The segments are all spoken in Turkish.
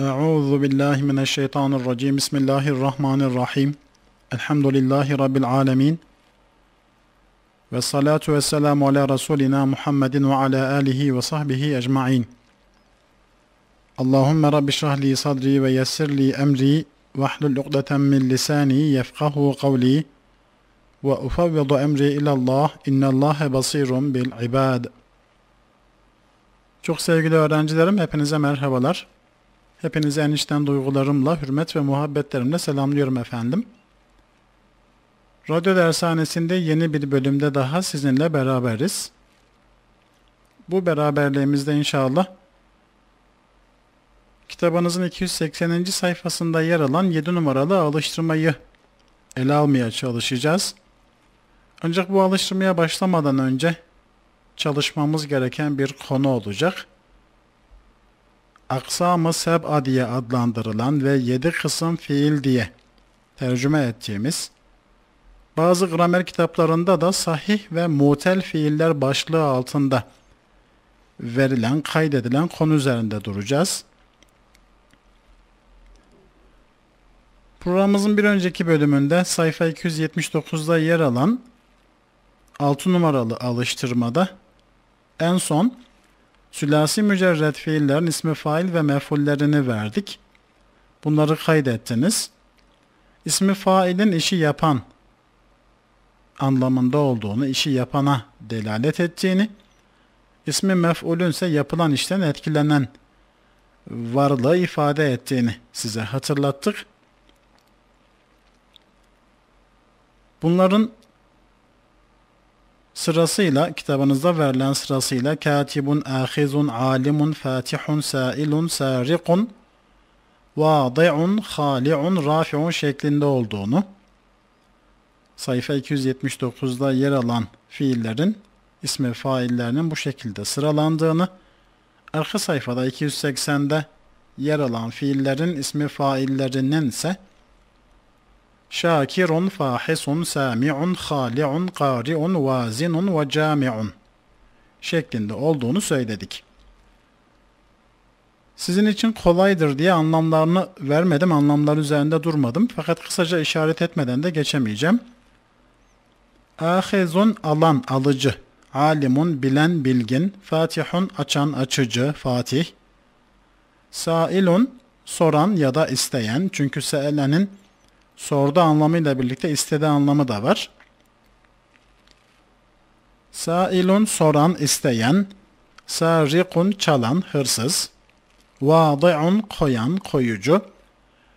Euzu billahi mineşşeytanirracim. Bismillahirrahmanirrahim. Elhamdülillahi rabbil alamin. Ve salatu ve selamu ala Resulina Muhammedin ve ala alihi ve sahbihi ecmaîn. Allahumme rabbi şrahli sadri ve yessirli emri ve hlul ukdeten min lisani yefkahu kavli ve ufavvidu emri ilallah innallâhe basirun bil ibad. Çok sevgili öğrencilerim hepinize merhabalar. Hepinizi en içten duygularımla, hürmet ve muhabbetlerimle selamlıyorum efendim. Radyo Dershanesi'nde yeni bir bölümde daha sizinle beraberiz. Bu beraberliğimizde inşallah kitabınızın 280. sayfasında yer alan 7 numaralı alıştırmayı ele almaya çalışacağız. Ancak bu alıştırmaya başlamadan önce çalışmamız gereken bir konu olacak aksam-ı seb'a diye adlandırılan ve yedi kısım fiil diye tercüme ettiğimiz, bazı gramer kitaplarında da sahih ve mutel fiiller başlığı altında verilen, kaydedilen konu üzerinde duracağız. Programımızın bir önceki bölümünde sayfa 279'da yer alan 6 numaralı alıştırmada en son Sülasi mücerred fiillerin ismi fail ve mefullerini verdik. Bunları kaydettiniz. İsmi failin işi yapan anlamında olduğunu, işi yapana delalet ettiğini, ismi mef'ulün ise yapılan işten etkilenen varlığı ifade ettiğini size hatırlattık. Bunların Sırasıyla kitabınızda verilen sırasıyla katibun, ahizun, alimun, fatihun, sailun, sarikun, vadi'un, hali'un, rafi'un şeklinde olduğunu sayfa 279'da yer alan fiillerin ismi faillerinin bu şekilde sıralandığını, arka sayfada 280'de yer alan fiillerin ismi faillerinin ise Şakirun, fahisun, sami'un, hali'un, kari'un, vazinun ve cami'un şeklinde olduğunu söyledik. Sizin için kolaydır diye anlamlarını vermedim, anlamlar üzerinde durmadım. Fakat kısaca işaret etmeden de geçemeyeceğim. Ahezun alan, alıcı. Alimun bilen, bilgin. Fatihun açan, açıcı, Fatih. Sailun soran ya da isteyen. Çünkü seelenin Sordu anlamıyla birlikte istedi anlamı da var. Sailun soran, isteyen. Sarikun çalan, hırsız. Vadi'un koyan, koyucu.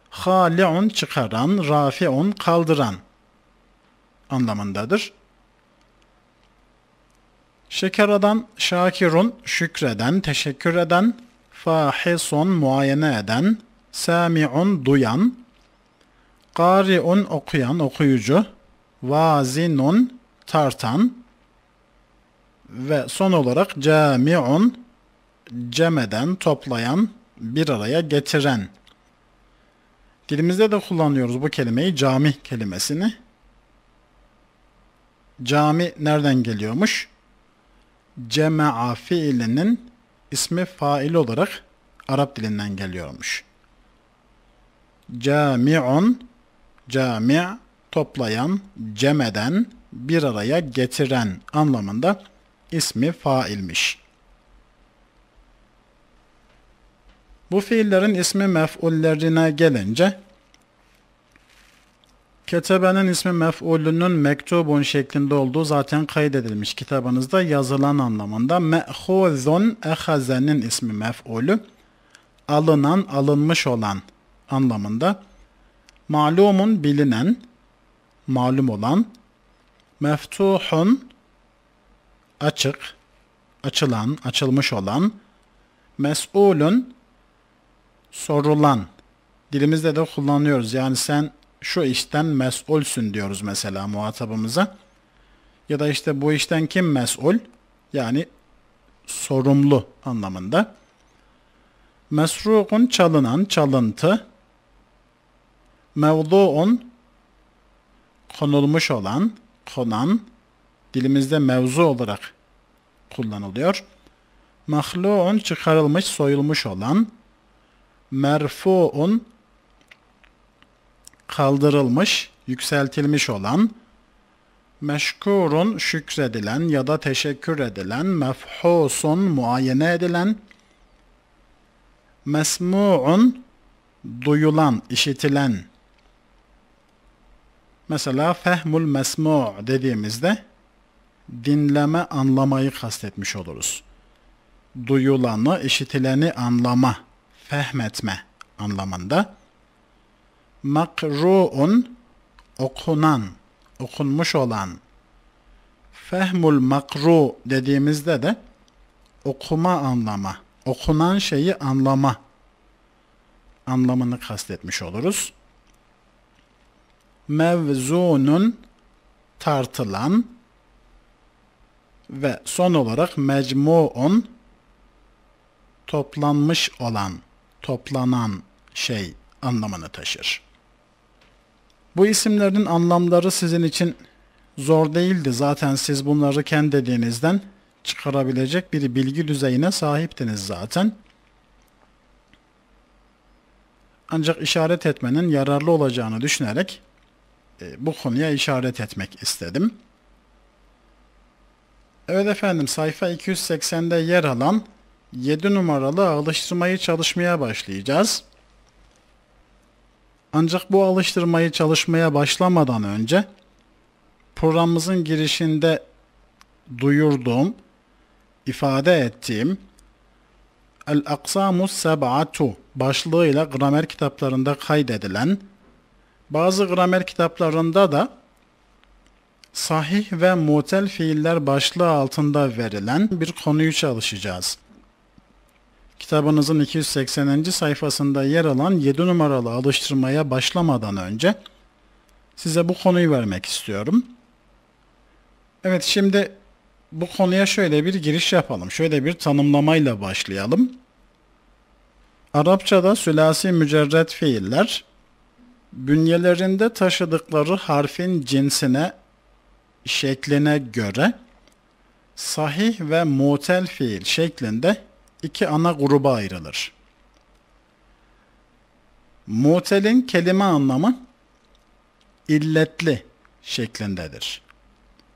Hali'un çıkaran, rafi'un kaldıran anlamındadır. Şekeradan şakirun şükreden, teşekkür eden, fahison muayene eden, sami'un duyan, Kari'un okuyan, okuyucu. Vazinun tartan. Ve son olarak cami'un cemeden, toplayan, bir araya getiren. Dilimizde de kullanıyoruz bu kelimeyi, cami kelimesini. Cami nereden geliyormuş? Cema'a fiilinin ismi fail olarak Arap dilinden geliyormuş. Cami'un Cami toplayan, cemeden bir araya getiren anlamında ismi failmiş. Bu fiillerin ismi mef'ullerine gelince Ketebenin ismi mef'ulünün mektubun şeklinde olduğu zaten kaydedilmiş kitabınızda yazılan anlamında. Me'huzun ehazenin ismi mef'ulü alınan, alınmış olan anlamında malumun bilinen, malum olan, meftuhun açık, açılan, açılmış olan, mes'ulun sorulan. Dilimizde de kullanıyoruz. Yani sen şu işten mes'ulsün diyoruz mesela muhatabımıza. Ya da işte bu işten kim mes'ul? Yani sorumlu anlamında. Mesrukun çalınan, çalıntı mevduun konulmuş olan, konan dilimizde mevzu olarak kullanılıyor. Mahluun çıkarılmış, soyulmuş olan, merfuun kaldırılmış, yükseltilmiş olan, meşkurun şükredilen ya da teşekkür edilen, mefhusun muayene edilen, mesmuun duyulan, işitilen Mesela fehmul mesmu dediğimizde dinleme anlamayı kastetmiş oluruz. Duyulanı, işitileni anlama, fehmetme anlamında. Makru'un okunan, okunmuş olan. Fehmul makru dediğimizde de okuma anlama, okunan şeyi anlama anlamını kastetmiş oluruz mevzunun tartılan ve son olarak mecmuun toplanmış olan, toplanan şey anlamını taşır. Bu isimlerin anlamları sizin için zor değildi. Zaten siz bunları kendi dediğinizden çıkarabilecek bir bilgi düzeyine sahiptiniz zaten. Ancak işaret etmenin yararlı olacağını düşünerek e, bu konuya işaret etmek istedim. Evet efendim sayfa 280'de yer alan 7 numaralı alıştırmayı çalışmaya başlayacağız. Ancak bu alıştırmayı çalışmaya başlamadan önce programımızın girişinde duyurduğum, ifade ettiğim El Aksamus Seb'atu başlığıyla gramer kitaplarında kaydedilen bazı gramer kitaplarında da sahih ve mutel fiiller başlığı altında verilen bir konuyu çalışacağız. Kitabınızın 280. sayfasında yer alan 7 numaralı alıştırmaya başlamadan önce size bu konuyu vermek istiyorum. Evet şimdi bu konuya şöyle bir giriş yapalım. Şöyle bir tanımlamayla başlayalım. Arapçada sülasi mücerret fiiller bünyelerinde taşıdıkları harfin cinsine, şekline göre sahih ve mutel fiil şeklinde iki ana gruba ayrılır. Mutelin kelime anlamı illetli şeklindedir.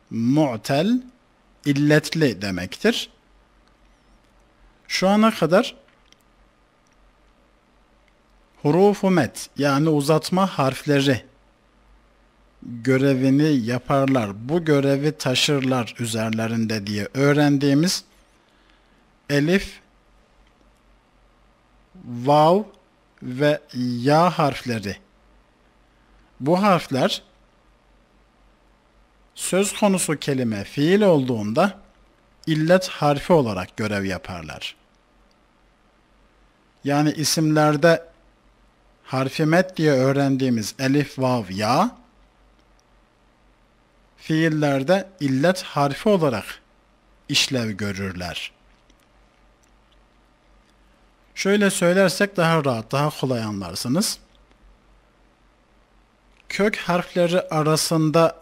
Mu'tel illetli demektir. Şu ana kadar hurufu met yani uzatma harfleri görevini yaparlar. Bu görevi taşırlar üzerlerinde diye öğrendiğimiz elif, vav ve ya harfleri. Bu harfler söz konusu kelime fiil olduğunda illet harfi olarak görev yaparlar. Yani isimlerde harfi met diye öğrendiğimiz elif, vav, ya fiillerde illet harfi olarak işlev görürler. Şöyle söylersek daha rahat, daha kolay anlarsınız. Kök harfleri arasında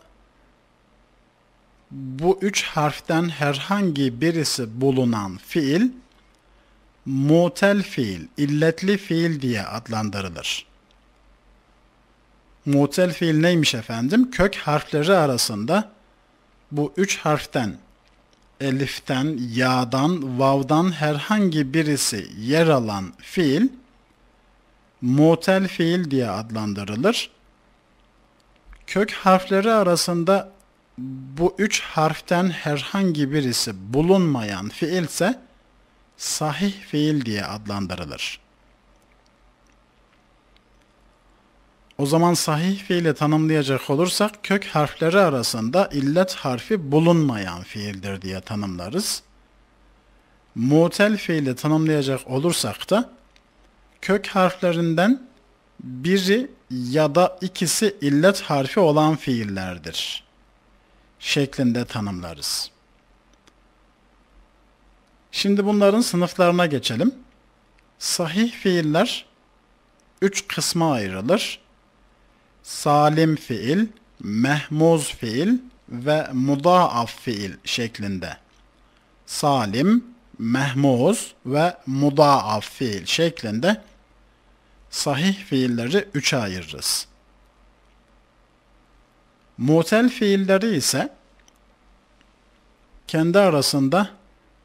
bu üç harften herhangi birisi bulunan fiil mutel fiil, illetli fiil diye adlandırılır. Mutel fiil neymiş efendim? Kök harfleri arasında bu üç harften, eliften, ya'dan, vav'dan herhangi birisi yer alan fiil, mutel fiil diye adlandırılır. Kök harfleri arasında bu üç harften herhangi birisi bulunmayan fiilse sahih fiil diye adlandırılır. O zaman sahih fiili tanımlayacak olursak kök harfleri arasında illet harfi bulunmayan fiildir diye tanımlarız. Mutel fiili tanımlayacak olursak da kök harflerinden biri ya da ikisi illet harfi olan fiillerdir şeklinde tanımlarız. Şimdi bunların sınıflarına geçelim. Sahih fiiller üç kısma ayrılır. Salim fiil, mehmuz fiil ve mudaaf fiil şeklinde. Salim, mehmuz ve mudaaf fiil şeklinde sahih fiilleri üçe ayırırız. Mutel fiilleri ise kendi arasında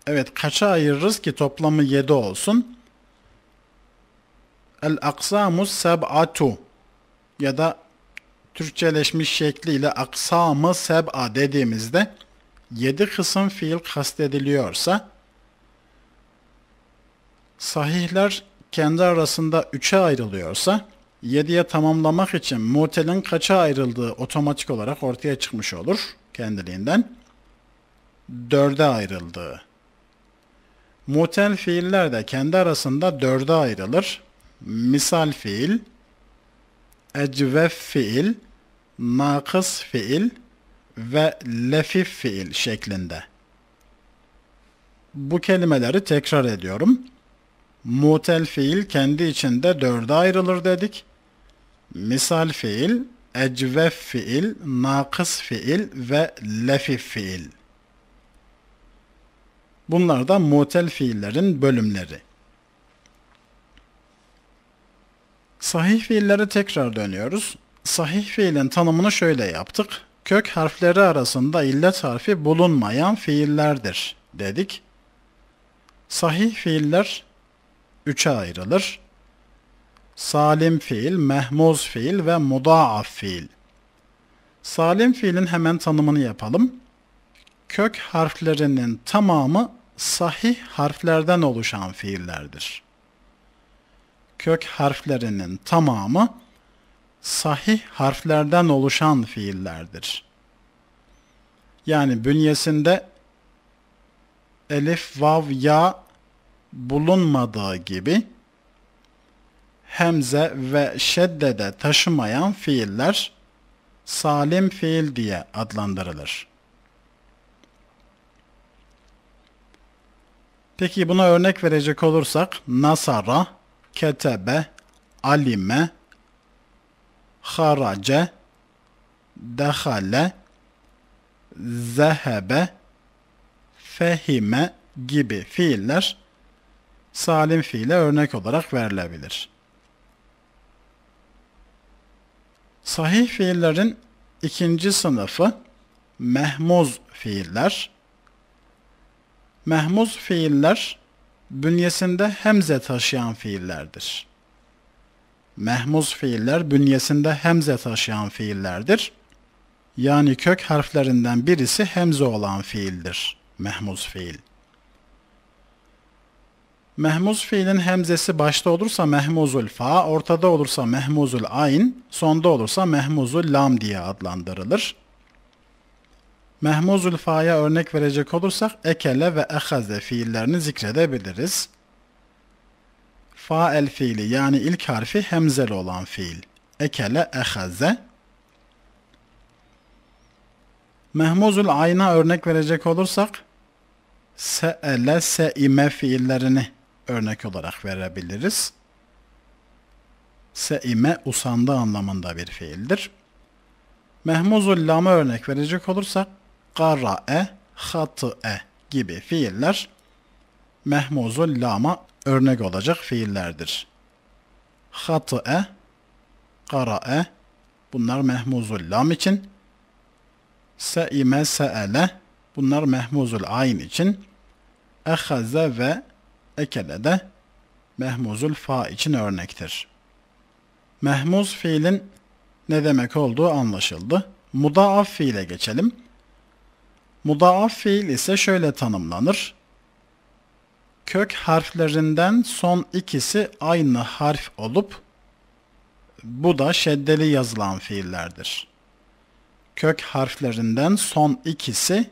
Evet kaça ayırırız ki toplamı 7 olsun? El aksamus seb'atu ya da Türkçeleşmiş şekliyle aksamı seb'a dediğimizde 7 kısım fiil kastediliyorsa sahihler kendi arasında 3'e ayrılıyorsa 7'ye tamamlamak için mutelin kaça ayrıldığı otomatik olarak ortaya çıkmış olur kendiliğinden. 4'e ayrıldığı Mutel fiiller de kendi arasında dörde ayrılır. Misal fiil, ecvef fiil, nakıs fiil ve lefif fiil şeklinde. Bu kelimeleri tekrar ediyorum. Mutel fiil kendi içinde dörde ayrılır dedik. Misal fiil, ecvef fiil, nakıs fiil ve lefif fiil. Bunlar da mutel fiillerin bölümleri. Sahih fiillere tekrar dönüyoruz. Sahih fiilin tanımını şöyle yaptık. Kök harfleri arasında illet harfi bulunmayan fiillerdir dedik. Sahih fiiller üçe ayrılır. Salim fiil, mehmuz fiil ve mudaaf fiil. Salim fiilin hemen tanımını yapalım. Kök harflerinin tamamı sahih harflerden oluşan fiillerdir. Kök harflerinin tamamı sahih harflerden oluşan fiillerdir. Yani bünyesinde elif, vav, ya bulunmadığı gibi hemze ve şeddede taşımayan fiiller salim fiil diye adlandırılır. Peki buna örnek verecek olursak nasara, ketebe, alime, harace, dehale, zehebe, fehime gibi fiiller salim fiile örnek olarak verilebilir. Sahih fiillerin ikinci sınıfı mehmuz fiiller, Mehmuz fiiller bünyesinde hemze taşıyan fiillerdir. Mehmuz fiiller bünyesinde hemze taşıyan fiillerdir. Yani kök harflerinden birisi hemze olan fiildir. Mehmuz fiil. Mehmuz fiilin hemzesi başta olursa mehmuzul fa, ortada olursa mehmuzul ayn, sonda olursa mehmuzul lam diye adlandırılır. Mehmuzul fa'ya örnek verecek olursak ekele ve ehaze fiillerini zikredebiliriz. Fa'el fiili yani ilk harfi hemzeli olan fiil. Ekele ehaze. Mehmuzul ayna örnek verecek olursak se'ele se'ime fiillerini örnek olarak verebiliriz. Se'ime usandı anlamında bir fiildir. Mehmuzul lama örnek verecek olursak kara'e, hatı'e gibi fiiller mehmuzul lama örnek olacak fiillerdir. Hatı'e, kara'e bunlar mehmuzul lam için. Se'ime se'ele bunlar mehmuzul ayn için. Ehaze ve ekele de mehmuzul fa için örnektir. Mehmuz fiilin ne demek olduğu anlaşıldı. Mudaaf fiile geçelim. Mudaaf fiil ise şöyle tanımlanır. Kök harflerinden son ikisi aynı harf olup bu da şeddeli yazılan fiillerdir. Kök harflerinden son ikisi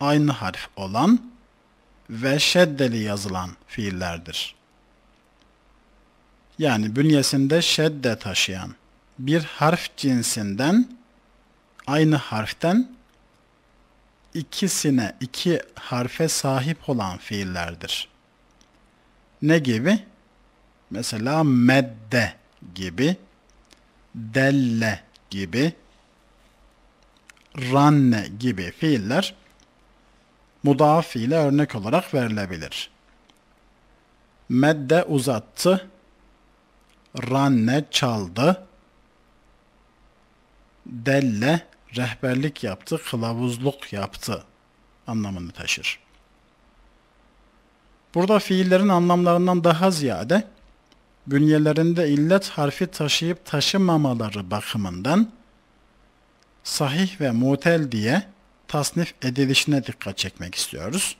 aynı harf olan ve şeddeli yazılan fiillerdir. Yani bünyesinde şedde taşıyan bir harf cinsinden aynı harften ikisine iki harfe sahip olan fiillerdir. Ne gibi? Mesela medde gibi, delle gibi, ranne gibi fiiller mudaf ile örnek olarak verilebilir. Medde uzattı, ranne çaldı, delle rehberlik yaptı, kılavuzluk yaptı anlamını taşır. Burada fiillerin anlamlarından daha ziyade bünyelerinde illet harfi taşıyıp taşımamaları bakımından sahih ve mutel diye tasnif edilişine dikkat çekmek istiyoruz.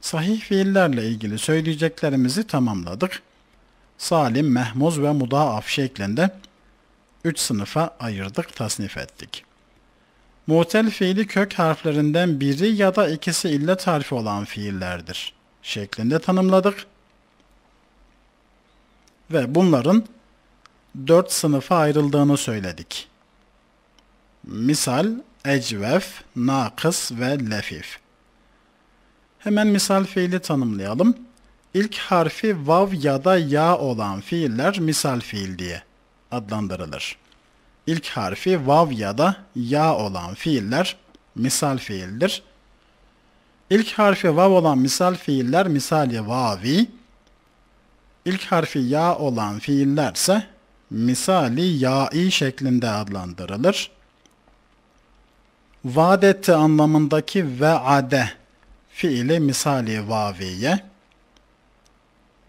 Sahih fiillerle ilgili söyleyeceklerimizi tamamladık. Salim, mehmuz ve mudaaf şeklinde 3 sınıfa ayırdık, tasnif ettik. Mu'tel fiili kök harflerinden biri ya da ikisi illet harfi olan fiillerdir şeklinde tanımladık. Ve bunların dört sınıfa ayrıldığını söyledik. Misal, ecvef, nakıs ve lefif. Hemen misal fiili tanımlayalım. İlk harfi vav ya da ya olan fiiller misal fiil diye adlandırılır ilk harfi vav ya da ya olan fiiller misal fiildir. İlk harfi vav olan misal fiiller misali vavi, İlk harfi ya olan fiillerse misali ya'i şeklinde adlandırılır. Vadetti anlamındaki ve'ade fiili misali vaviye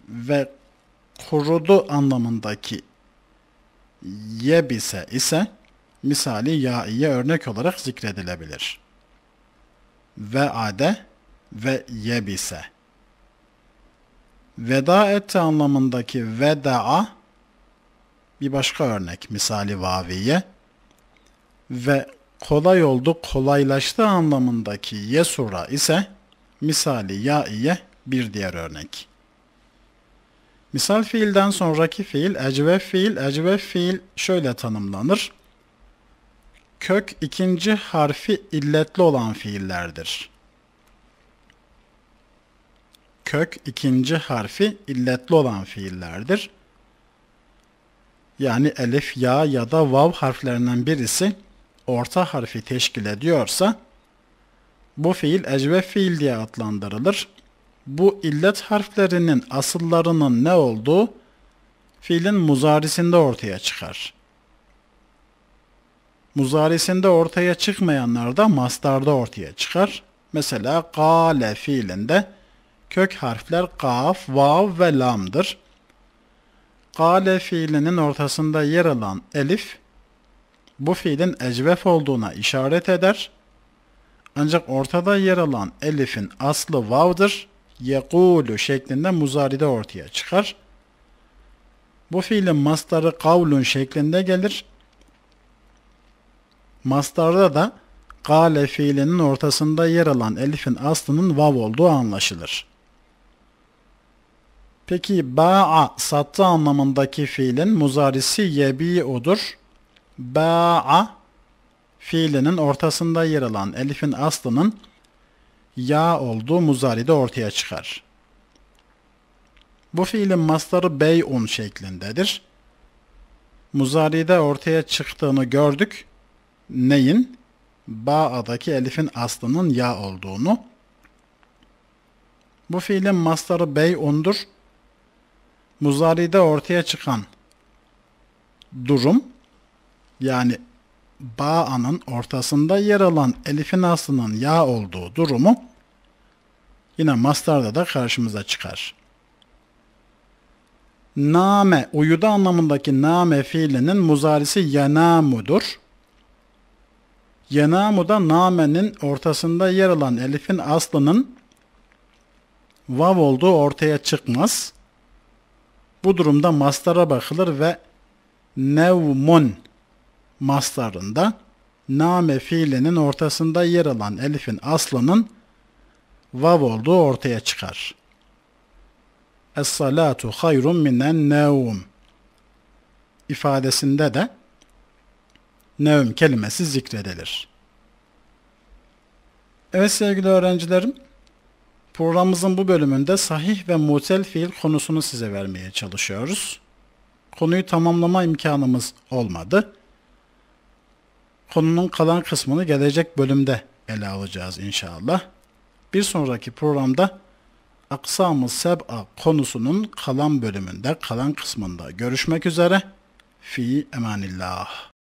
ve kurudu anlamındaki yebise ise misali ya'iye örnek olarak zikredilebilir. Ve ade ve yebise. Veda etti anlamındaki veda'a bir başka örnek misali vaviye ve kolay oldu kolaylaştı anlamındaki yesura ise misali ya'iye bir diğer örnek. Misal fiilden sonraki fiil ecvef fiil. Ecvef fiil şöyle tanımlanır. Kök ikinci harfi illetli olan fiillerdir. Kök ikinci harfi illetli olan fiillerdir. Yani elif, ya ya da vav harflerinden birisi orta harfi teşkil ediyorsa bu fiil ecvef fiil diye adlandırılır bu illet harflerinin asıllarının ne olduğu fiilin muzarisinde ortaya çıkar. Muzarisinde ortaya çıkmayanlar da mastarda ortaya çıkar. Mesela gale fiilinde kök harfler kaf, vav ve lamdır. Gale fiilinin ortasında yer alan elif bu fiilin ecvef olduğuna işaret eder. Ancak ortada yer alan elifin aslı vav'dır yekulu şeklinde muzaride ortaya çıkar. Bu fiilin mastarı kavlun şeklinde gelir. Mastarda da gale fiilinin ortasında yer alan elifin aslının vav olduğu anlaşılır. Peki ba'a sattı anlamındaki fiilin muzarisi yebi'udur. Ba'a fiilinin ortasında yer alan elifin aslının ya oldu muzaride ortaya çıkar. Bu fiilin mastarı beyun şeklindedir. Muzari'de ortaya çıktığını gördük. Neyin? Ba'adaki elifin aslının ya olduğunu. Bu fiilin mastarı beyundur. Muzari'de ortaya çıkan durum yani Ba'a'nın ortasında yer alan elifin aslının ya olduğu durumu yine mastarda da karşımıza çıkar. Name, uyudu anlamındaki name fiilinin muzarisi yenamudur. Yenamuda da namenin ortasında yer alan elifin aslının vav olduğu ortaya çıkmaz. Bu durumda mastara bakılır ve nevmun maslarında name fiilinin ortasında yer alan elifin aslının vav olduğu ortaya çıkar. Es-salatu hayrun minen nevm ifadesinde de nevm kelimesi zikredilir. Evet sevgili öğrencilerim, programımızın bu bölümünde sahih ve mutel fiil konusunu size vermeye çalışıyoruz. Konuyu tamamlama imkanımız olmadı. Konunun kalan kısmını gelecek bölümde ele alacağız inşallah. Bir sonraki programda Aksam-ı Seb'a konusunun kalan bölümünde, kalan kısmında görüşmek üzere. Fi emanillah.